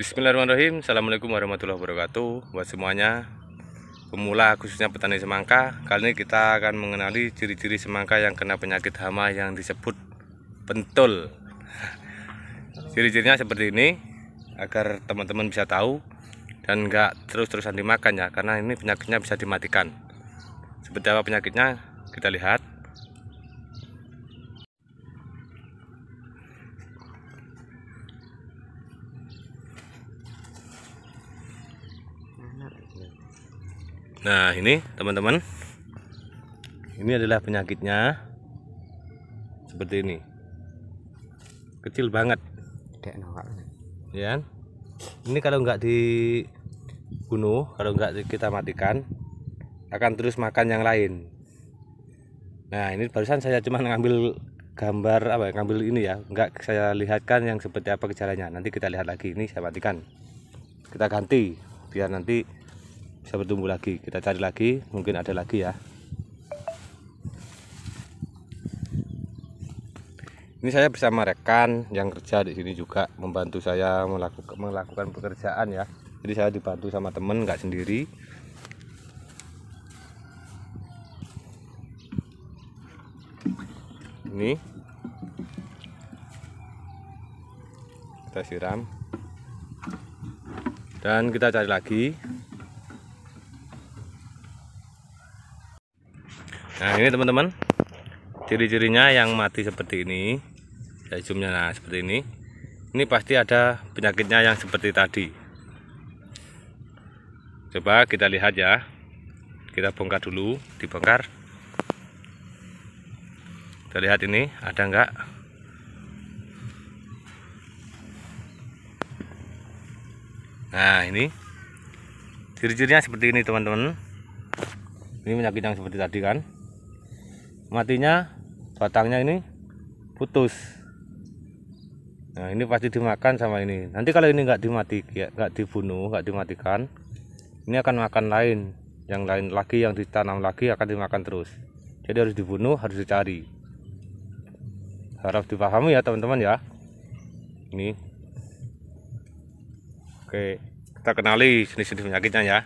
Bismillahirrahmanirrahim Assalamualaikum warahmatullahi wabarakatuh Buat semuanya Pemula khususnya petani semangka Kali ini kita akan mengenali ciri-ciri semangka yang kena penyakit hama yang disebut pentul Ciri-cirinya seperti ini Agar teman-teman bisa tahu Dan nggak terus-terusan dimakan ya Karena ini penyakitnya bisa dimatikan Seperti apa penyakitnya kita lihat Nah ini teman-teman Ini adalah penyakitnya Seperti ini Kecil banget ya. Kan? Ini kalau nggak dibunuh Kalau nggak kita matikan Akan terus makan yang lain Nah ini barusan saya cuma ngambil gambar apa ya ngambil ini ya nggak saya lihatkan yang seperti apa gejalanya nanti kita lihat lagi ini saya matikan kita ganti biar nanti bisa bertumbuh lagi kita cari lagi mungkin ada lagi ya ini saya bersama rekan yang kerja di sini juga membantu saya melakukan melakukan pekerjaan ya jadi saya dibantu sama temen nggak sendiri ini kita siram dan kita cari lagi nah ini teman-teman ciri-cirinya yang mati seperti ini saya zoomnya nah seperti ini ini pasti ada penyakitnya yang seperti tadi coba kita lihat ya kita bongkar dulu dibongkar kita lihat ini ada enggak nah ini ciri-cirinya seperti ini teman-teman ini penyakit yang seperti tadi kan matinya batangnya ini putus nah ini pasti dimakan sama ini nanti kalau ini nggak dimati ya nggak dibunuh nggak dimatikan ini akan makan lain yang lain lagi yang ditanam lagi akan dimakan terus jadi harus dibunuh harus dicari harap dipahami ya teman-teman ya ini oke kita kenali jenis-jenis penyakitnya ya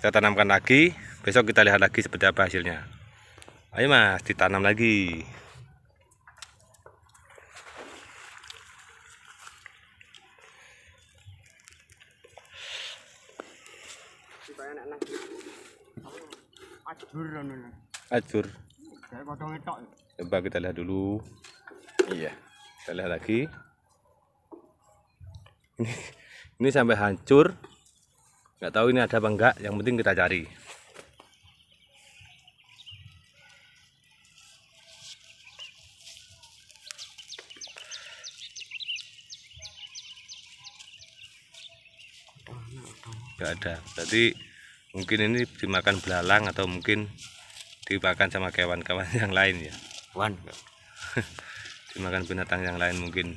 kita tanamkan lagi besok kita lihat lagi seperti apa hasilnya ayo mas ditanam lagi ajur coba kita lihat dulu iya kita lihat lagi ini, ini sampai hancur Gak tahu ini ada apa enggak yang penting kita cari juga ada jadi mungkin ini dimakan belalang atau mungkin dimakan sama kawan-kawan yang lain ya kawan dimakan binatang yang lain mungkin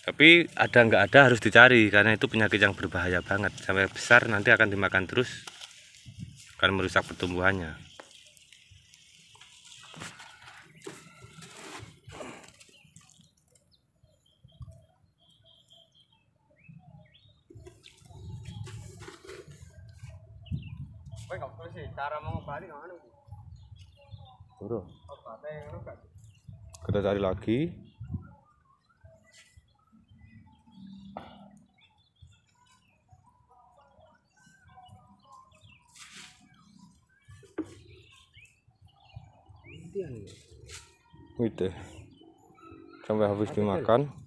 tapi ada nggak ada harus dicari karena itu penyakit yang berbahaya banget sampai besar nanti akan dimakan terus akan merusak pertumbuhannya Turun. Kita cari lagi. Wih deh. Sampai habis dimakan.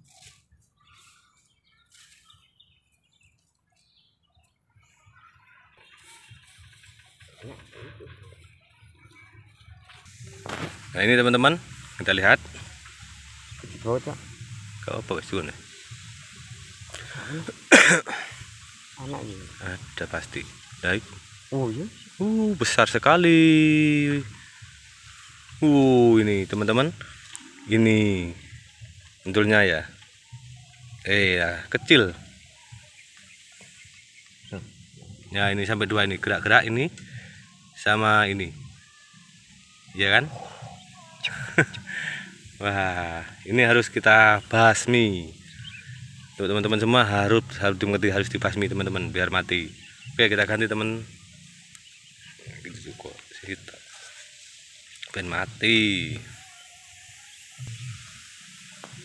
Nah ini teman-teman kita lihat. Kau apa sih ya? nih? Anak ini. Ada pasti. Baik. Oh ya. Uh besar sekali. Uh ini teman-teman. Ini pentulnya ya. Eh ya kecil. Ya ini sampai dua ini gerak-gerak ini sama ini. ya kan? Wah, ini harus kita basmi. teman-teman semua harus harus dimengerti harus dibasmi teman-teman biar mati. Oke, kita ganti teman. Gitu juga kita. Ben mati.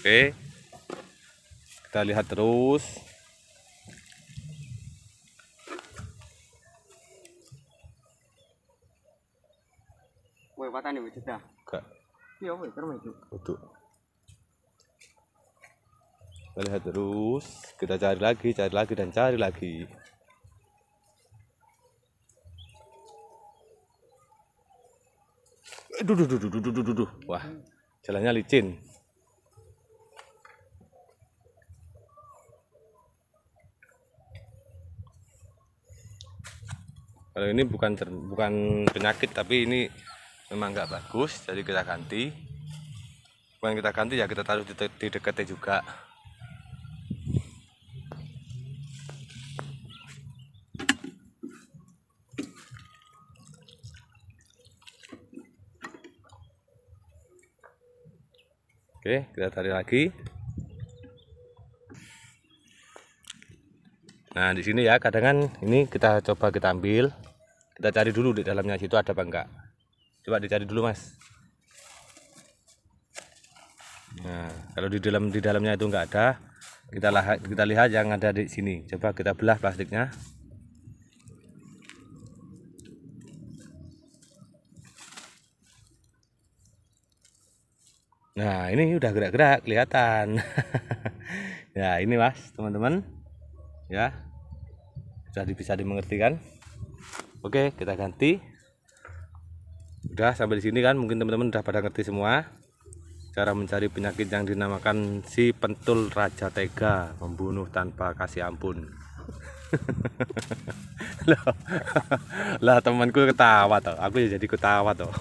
Oke. Kita lihat terus. Woi, patah nih wujudnya. Enggak. Iya, Kita lihat terus, kita cari lagi, cari lagi dan cari lagi. Eh, duh, duh, duh, duh, duh, duh, duh. Wah, jalannya licin. Kalau ini bukan bukan penyakit tapi ini memang nggak bagus jadi kita ganti bukan kita ganti ya kita taruh di, di dekatnya juga Oke, kita tarik lagi. Nah, di sini ya, kadang kan ini kita coba kita ambil, kita cari dulu di dalamnya situ ada apa enggak coba dicari dulu mas nah kalau di dalam di dalamnya itu nggak ada kita lihat kita lihat yang ada di sini coba kita belah plastiknya nah ini udah gerak-gerak kelihatan ya ini mas teman-teman ya sudah bisa dimengerti kan oke kita ganti udah sampai di sini kan mungkin teman-teman udah pada ngerti semua cara mencari penyakit yang dinamakan si pentul raja tega membunuh tanpa kasih ampun lah, lah temanku ketawa toh aku ya jadi ketawa toh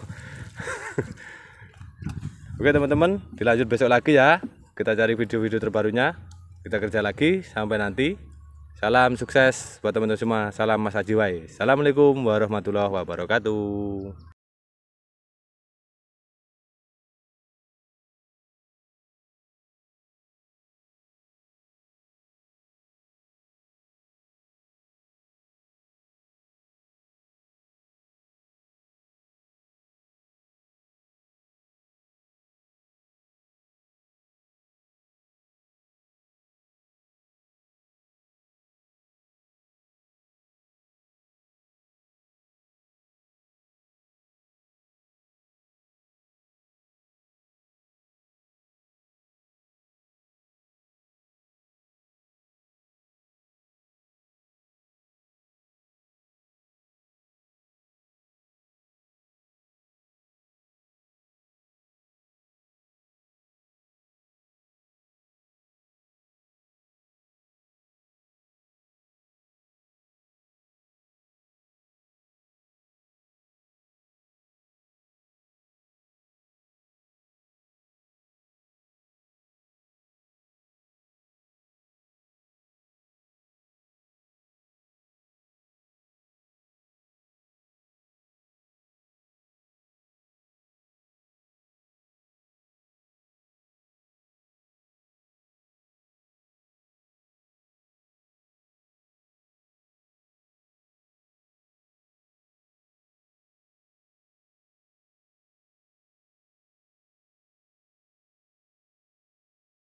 oke teman-teman dilanjut besok lagi ya kita cari video-video terbarunya kita kerja lagi sampai nanti salam sukses buat teman-teman semua salam masa jiwai assalamualaikum warahmatullahi wabarakatuh